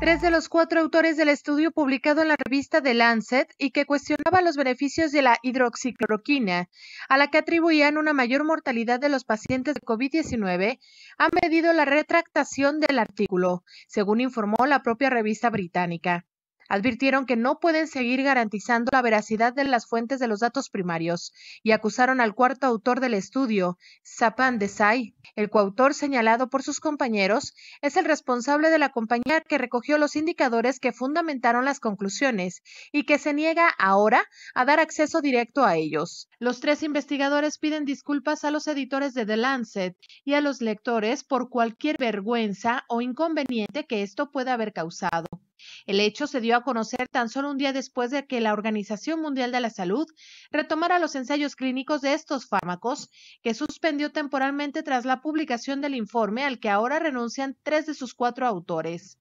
tres de los cuatro autores del estudio publicado en la revista The Lancet y que cuestionaba los beneficios de la hidroxicloroquina, a la que atribuían una mayor mortalidad de los pacientes de COVID-19, han pedido la retractación del artículo, según informó la propia revista británica. Advirtieron que no pueden seguir garantizando la veracidad de las fuentes de los datos primarios y acusaron al cuarto autor del estudio, Zapan Desai. El coautor señalado por sus compañeros es el responsable de la compañía que recogió los indicadores que fundamentaron las conclusiones y que se niega ahora a dar acceso directo a ellos. Los tres investigadores piden disculpas a los editores de The Lancet y a los lectores por cualquier vergüenza o inconveniente que esto pueda haber causado. El hecho se dio a conocer tan solo un día después de que la Organización Mundial de la Salud retomara los ensayos clínicos de estos fármacos, que suspendió temporalmente tras la publicación del informe al que ahora renuncian tres de sus cuatro autores.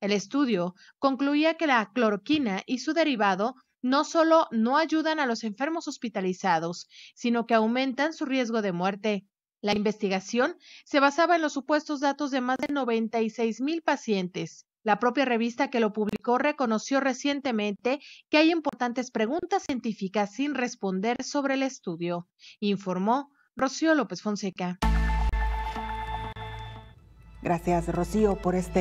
El estudio concluía que la cloroquina y su derivado no solo no ayudan a los enfermos hospitalizados, sino que aumentan su riesgo de muerte. La investigación se basaba en los supuestos datos de más de 96 mil pacientes, la propia revista que lo publicó reconoció recientemente que hay importantes preguntas científicas sin responder sobre el estudio, informó Rocío López Fonseca. Gracias, Rocío, por este